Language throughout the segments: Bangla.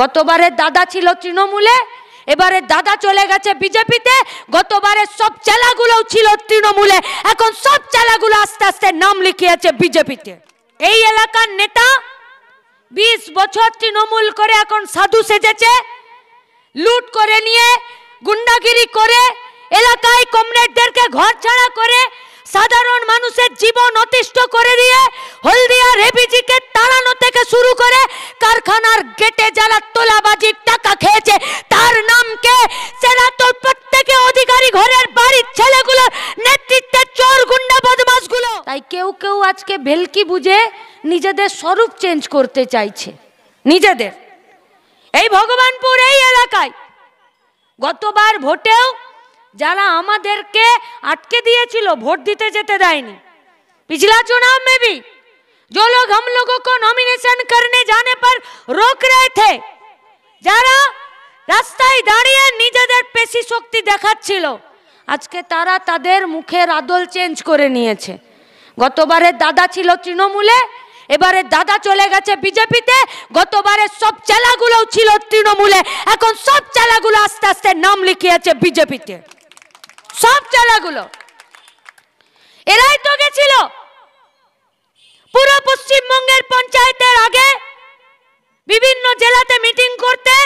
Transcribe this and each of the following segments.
গতবারে দাদা ছিল তৃণমূলে এবারে দাদা চলে গেছে বিজেপিতে গতবারে সব চেলাগুলো ছিল তৃণমূলে এখন সব চেলাগুলো আস্তে আস্তে নাম লিখিয়েছে বিজেপিতে এই এলাকার নেতা বিশ বছর তৃণমূল করে এখন সাধু সেজেছে লুট করে নিয়ে গুন্ডাগিরি করে এলাকায় কমরেডদেরকে ঘর ছাড়া করে সাধারণ মানুষের জীবন অতিষ্ঠ করে দিয়ে হলদিয়া রেবিজিকে তাড়ানো থেকে শুরু করে কারখানার গেটে যারা তোলাবাজির টাকা খেয়েছে তার নাম কে সেরা তো প্রত্যেকে অধিকারী ঘরের বাড়ির ছেলেগুলোর নেতৃত্বে চোর গুন্ডা বদমাসগুলো তাই কেউ কেউ আজকে ভেলকি বুঝে নিজেদের স্বরূপ চেঞ্জ করতে চাইছে নিজেদের এই ভগবানপুর এই এলাকায় গতবার ভোটেও যারা আমাদেরকে আটকে দিয়েছিল ভোট দিতে যেতে দেয়নি পিছলা চুনাव में भी जो लोग हम लोगों को नॉमिनेशन करने जाने पर रोक रहे যারা রাস্তায় দাঁড়িয়ে নিজেদের পেশি শক্তি দেখাচ্ছিল আজকে তারা তাদের মুখের আদল চেঞ্জ করে নিয়েছে গতবারে দাদা ছিল তৃণমূলে এবারে দাদা চলে গেছে বিজেপিতে গতবারে সব চালাগুলোও ছিল তৃণমূলে এখন সব চেলাগুলো আস্তে আস্তে নাম লিখিয়েছে বিজেপিতে সব চারাগুলো এরাই তো গেছিল পুরো পশ্চিমবঙ্গের পঞ্চায়েতের আগে বিভিন্ন জেলাতে মিটিং করতে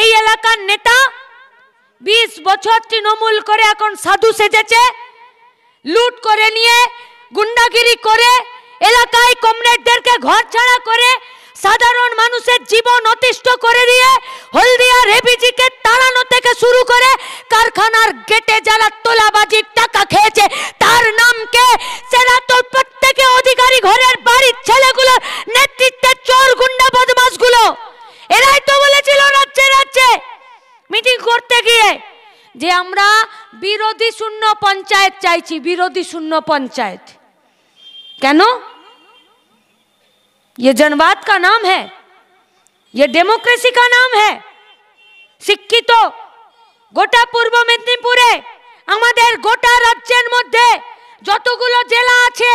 এই এলাকার নেতা বিশ বছর তৃণমূল করে এখন সাধু সেজেছে লুট করে নিয়ে গুন্ডাগিরি করে এলাকায় কমরেডদেরকে ঘর ছাড়া করে সাধারণ মানুষের জীবন অতিষ্ঠ করে দিয়ে হলদিয়ার আমরা বিরোধী শূন্য পঞ্চায়েত চাইছি বিরোধী শূন্য পঞ্চায়েত কেন ये জনবাদ কা নাম হ্যাঁ এ ডেমোক্রেসি का নাম है শিক্ষিত গোটা পূর্ব মেদিনীপুরে আমাদের গোটা রাজ্যের মধ্যে যতগুলো জেলা আছে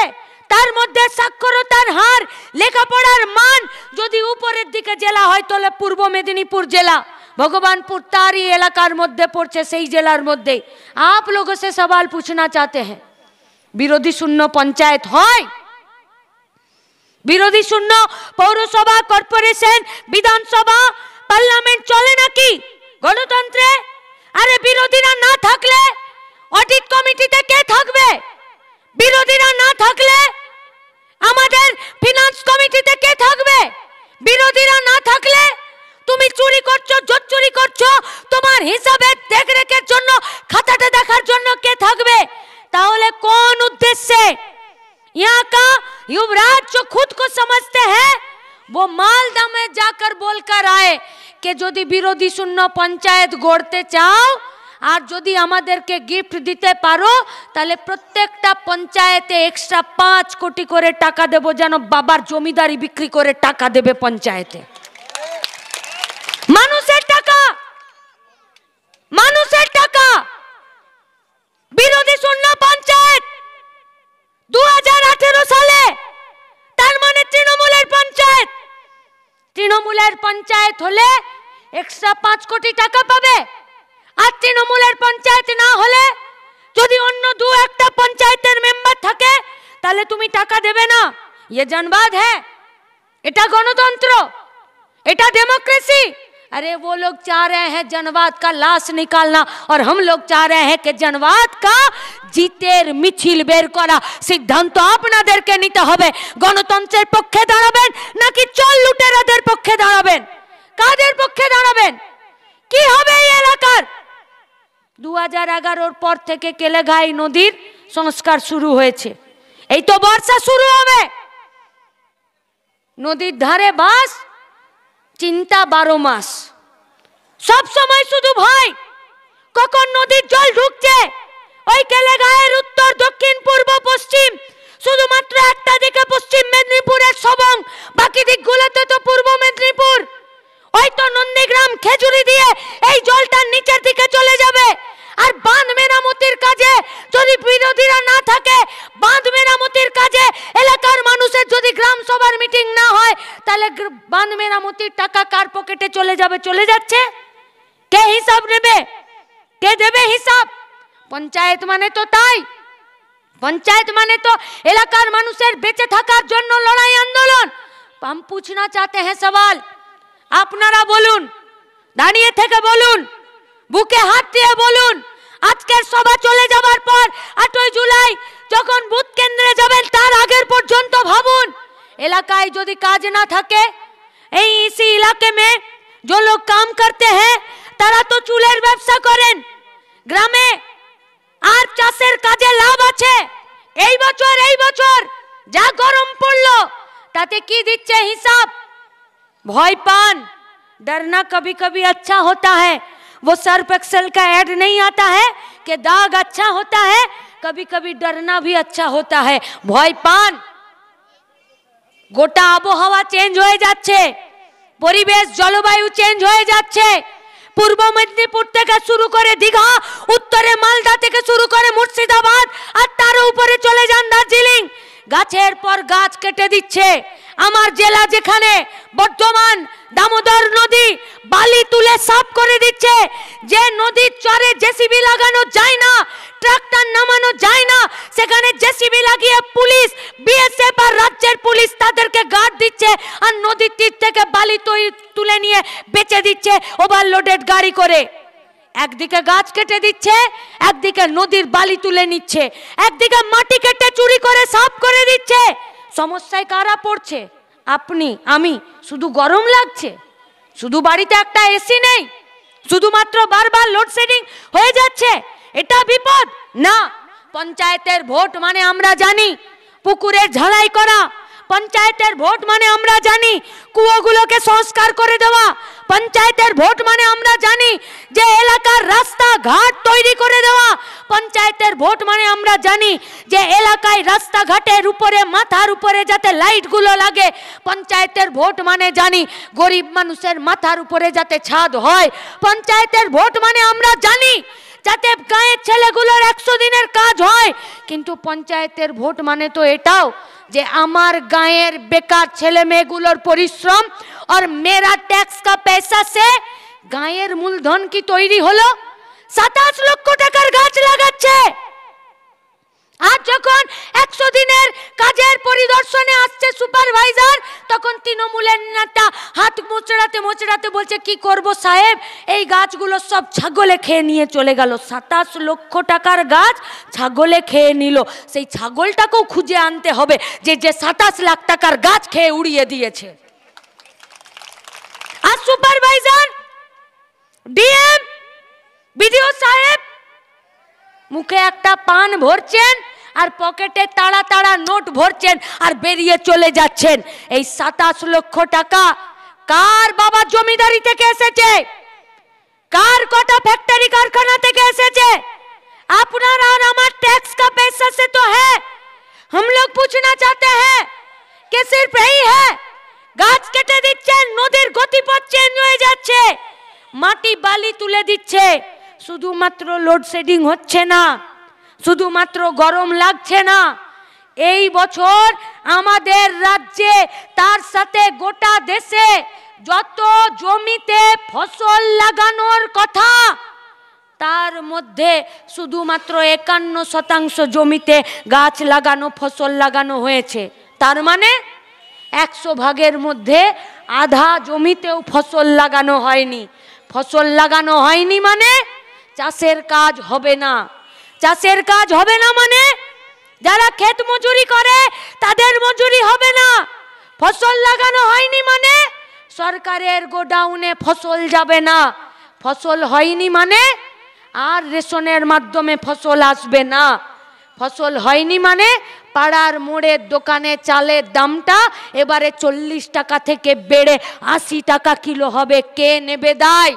তার মধ্যে সাক্ষরতার হার লেখাপড়ার মান যদি উপরের দিকে জেলা হয় তাহলে পূর্ব মেদিনীপুর জেলা ভগবান तारी এলাকার মধ্যে পড়ছে সেই জেলার মধ্যে আপ লোক সে সবাল পুছনা চাতে হ্যাঁ বিরোধী শূন্য পঞ্চায়েত হয় বিরোধী শূন্য পৌরসভা কর্পোরেশন বিধানসভা পার্লামেন্ট চলে নাকি গণতন্ত্রে আরে বিরোধীরা না থাকলে অডিট কমিটিতে কে থাকবে বিরোধীরা না থাকলে আমাদের ফিনান্স কমিটিতে কে থাকবে বিরোধীরা না থাকলে চুরি করছো জচুরি করছো তোমার হিসাবে দেখ রাখার জন্য খাতাতে দেখার জন্য কে থাকবে তাহলে কোন উদ্দেশ্যে এখানকার युवराज जो खुद को समझते हैं वो मालदामে जाकर बोलकर आए कि यदि विरोधी शून्य पंचायत গড়তে চাও আর যদি আমাদেরকে গিফট দিতে পারো তাহলে প্রত্যেকটা পঞ্চায়েতে এক্সট্রা 5 কোটি করে টাকা দেবো যেন বাবার জমিদারী বিক্রি করে টাকা দেবে পঞ্চায়েতে পঞ্চায়েত হলে এক্সট্রা পাঁচ কোটি টাকা পাবে আর তৃণমূলের পঞ্চায়েত না হলে যদি অন্য দু একটা পঞ্চায়েতের মেম্বার থাকে তাহলে তুমি টাকা দেবে না এ ইয়ে জানবাদ হ্যাঁ এটা গণতন্ত্র এটা ডেমোক্রেসি अरे वो लोग चाह रहे हैं जनवाद का लाश निकालना और हम लोग চায় হেকে জনবাদ কা জিতের মিছিল বের করা সিদ্ধান্ত আপনাদেরকে নিতে হবে গণতন্ত্রের পক্ষে দাঁড়াবেন নাকি চল লুটেরাদের পক্ষে দাঁড়াবেন কাদের পক্ষে দাঁড়াবেন কি হবে এই এলাকার দু হাজার এগারোর পর থেকে কেলেঘাই নদীর সংস্কার শুরু হয়েছে এই তো বর্ষা শুরু হবে নদীর ধারে বাস চিন্তা বারো মাস সব সময় শুধু ভয় কখন নদীর জল ঢুকছে ওই কেলে গায়ের উত্তর দক্ষিণ পূর্ব পশ্চিম শুধুমাত্র একটা দিকে পশ্চিম মেদিনীপুরের সবং বাকি দিকগুলোতে তো পূর্ব মেদিনীপুর ওই তো নন্দীগ্রাম খেজুরি দিয়ে এই জলটার নিচের দিকে চলে যাবে আর বাঁধ মেরামতির কাজে যদি বিরোধীরা না থাকে বাঁধ মেরামতির কাজে এলাকার মানুষের যদি গ্রাম সভার মিটিং না হয় তাহলে বাঁধ মেরামতির টাকা কার পকেটে চলে যাবে চলে যাচ্ছে কে হিসাব নেবে কে দেবে হিসাব পঞ্চায়েত মানে তো তাই পঞ্চায়েত মানে তো এলাকার মানুষের বেঁচে থাকার জন্য লড়াই আন্দোলন পাম পুছনা চাতে হ্যাঁ সওয়াল আপনারা বলুন দাঁড়িয়ে থেকে বলুন বুকে হাত দিয়ে বলুন আজকের সভা চলে যাওয়ার পর 8 জুলাই যখন বুথ কেন্দ্রে যাবেন তার আগে পর্যন্ত ভাবুন এলাকায় যদি কাজ না থাকে এই इसी इलाके में जो लोग काम करते हैं तरह तो चूल्हे का व्यवसाय करें গ্রামে আর চাষের কাজে লাভ আছে এই বছর এই বছর যা গরম পড়লো তাতে কি দিতে হিসাব ভয় পান डरना कभी-कभी अच्छा होता है वो सरप एक्सेल का ऐड नहीं आता है कि दाग अच्छा होता है कभी-कभी डरना भी अच्छा होता है भयपान গোটা আবহাওয়া चेंज হয়ে যাচ্ছে পরিবেশ জলবায়ু चेंज হয়ে যাচ্ছে পূর্ব মধ্যপর্তিকা শুরু করে দিঘা উত্তরে মালদা থেকে শুরু করে মুর্শিদাবাদ আর তার উপরে চলে간다 জিলিং গাছের পর গাছ কেটে দিচ্ছে আমার জেলা যেখানে বর্তমান দামোদর নদী দিয়ে সাফ করে দিচ্ছে যে নদীর চরে জেসিবি লাগানো যায় না ট্রাক্টর নামানো যায় না সেখানে জেসিবি লাগিয়ে পুলিশ বিএসএফ আর রাজ্যের পুলিশ তাদেরকে গার্ড দিচ্ছে আর নদীর তীর থেকে বালি তুলে নিয়ে বেচে দিচ্ছে ওভারলোডেড গাড়ি করে একদিকে গাছ কেটে দিচ্ছে একদিকে নদীর বালি তুলে নিচ্ছে একদিকে মাটি কেটে চুরি করে সাফ করে দিচ্ছে সমস্যায় কারা পড়ছে আপনি আমি শুধু গরম লাগছে শুধু বাড়িতে একটা এসি নেই শুধুমাত্র বারবার লোডশেডিং হয়ে যাচ্ছে এটা বিপদ না পঞ্চায়েতের ভোট মানে আমরা জানি পুকুরের ঝালাই করা পঞ্চায়েতের ভোট মানে আমরা জানি কুয়োগুলোকে সংস্কার করে দেওয়া পঞ্চায়েতের ভোট মানে আমরা জানি যে এলাকার রাস্তা ঘাট তৈরি করে দেওয়া পঞ্চায়েতের ভোট মানে আমরা জানি যে এলাকায় রাস্তাঘাটের উপরে মাথার উপরে যাতে লাইটগুলো লাগে পঞ্চায়েতের ভোট মানে জানি গরিব মানুষের মাথার উপরে যাতে ছাদ হয় পঞ্চায়েতের ভোট মানে আমরা জানি যাতে গাঁয়ের ছেলেগুলোর একশো দিনের কাজ হয় কিন্তু পঞ্চায়েতের ভোট মানে তো এটাও যে আমার গাঁয়ের বেকার ছেলে মেয়েগুলোর পরিশ্রম আর মেরা ট্যাক্স কা পয়সা সে গায়ের মূলধন কি তৈরি হলো সাতাশ লক্ষ টাকার গাছ লাগাচ্ছে আর যখন একশো দিনের কাজের পরিদর্শনে আসছে সুপারভাইজার তখন তৃণমূলের নেতা হাত মোচড়াতে মোচড়াতে বলছে কি করব সাহেব এই গাছগুলো সব ছাগলে খেয়ে নিয়ে চলে গেল সাতাশ লক্ষ টাকার গাছ ছাগলে খেয়ে নিল সেই ছাগলটাকেও খুঁজে আনতে হবে যে যে সাতাশ লাখ টাকার গাছ খেয়ে উড়িয়ে দিয়েছে आज सुपरवाइजर ডিএম বিডিও সাহেব মুখে একটা পান ভরছেন আর পকেটে তাড়া তাড়া নোট ভরছেন আর বেরিয়ে চলে যাচ্ছেন এই সাতাশ লক্ষ টাকা কার বাবা জমিদারি থেকে এসেছে কার কটা ফ্যাক্টরি কারখানা থেকে এসেছে আপনার আর আমার टैक्स का पैसा से तो है हम लोग पूछना चाहते हैं कि सिर्फ यही है গাছ কেটে দিচ্ছেন নদীর গতিপথ চেঞ্জ হয়ে যাচ্ছে মাটি বালি তুলে দিচ্ছে শুধুমাত্র লোডশেডিং হচ্ছে না শুধুমাত্র গরম লাগছে না এই বছর আমাদের রাজ্যে তার সাথে গোটা দেশে যত জমিতে ফসল লাগানোর কথা তার মধ্যে শুধুমাত্র একান্ন শতাংশ জমিতে গাছ লাগানো ফসল লাগানো হয়েছে তার মানে একশো ভাগের মধ্যে আধা জমিতেও ফসল লাগানো হয়নি ফসল লাগানো হয়নি মানে চাষের কাজ হবে না চাষের কাজ হবে না মানে যারা ক্ষেত মজুরি করে তাদের মজুরি হবে না ফসল লাগানো হয়নি মানে সরকারের গোডাউনে ফসল যাবে না ফসল হয়নি মানে আর রেশনের মাধ্যমে ফসল আসবে না ফসল হয়নি মানে পাড়ার মোড়ের দোকানে চালের দামটা এবারে চল্লিশ টাকা থেকে বেড়ে আশি টাকা কিলো হবে কে নেবে দায়